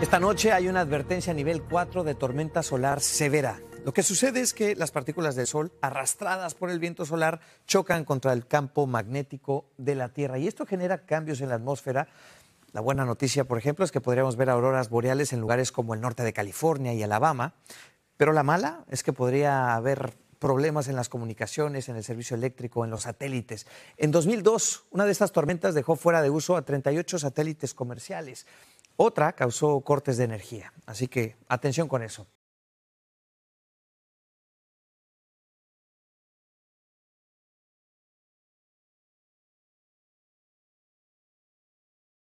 Esta noche hay una advertencia a nivel 4 de tormenta solar severa. Lo que sucede es que las partículas del Sol, arrastradas por el viento solar, chocan contra el campo magnético de la Tierra y esto genera cambios en la atmósfera. La buena noticia, por ejemplo, es que podríamos ver auroras boreales en lugares como el norte de California y Alabama, pero la mala es que podría haber problemas en las comunicaciones, en el servicio eléctrico, en los satélites. En 2002, una de estas tormentas dejó fuera de uso a 38 satélites comerciales. Otra causó cortes de energía, así que atención con eso.